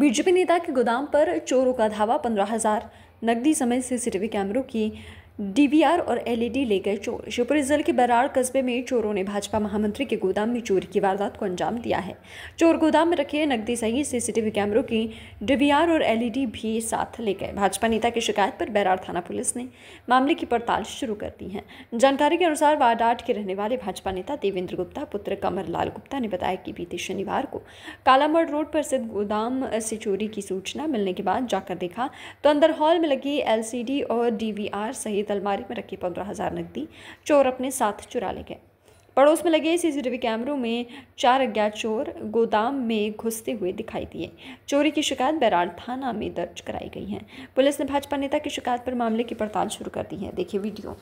BJP नेता के गोदाम पर चोरों का धावा पंद्रह हज़ार नकदी समय सीसीटीवी कैमरों की डीवीआर और एलईडी e गए चोर शिवपुरी जिले के बराड़ कस्बे में चोरों ने भाजपा महामंत्री के गोदाम में चोरी की वारदात को अंजाम दिया है चोर गोदाम में रखे नकदी सहित सीसीटीवी कैमरों की डीवीआर और एलईडी e भी साथ ले गए भाजपा नेता की शिकायत पर बैराड़ थाना पुलिस ने मामले की पड़ताल शुरू कर दी है जानकारी के अनुसार वारदात के रहने वाले भाजपा नेता देवेंद्र गुप्ता पुत्र कमर लाल गुप्ता ने बताया कि बीते शनिवार को कालामढ़ रोड पर स्थित गोदाम से चोरी की सूचना मिलने के बाद जाकर देखा तो अंदर हॉल में लगी एल और डीवीआर सहित एक अलमारी में रखी पंद्रह हज़ार नकदी चोर अपने साथ चुरा ले गए पड़ोस में लगे सीसीटीवी कैमरों में चार अज्ञात चोर गोदाम में घुसते हुए दिखाई दिए चोरी की शिकायत बैराड थाना में दर्ज कराई गई है पुलिस ने भाजपा नेता की शिकायत पर मामले की पड़ताल शुरू कर दी है देखिए वीडियो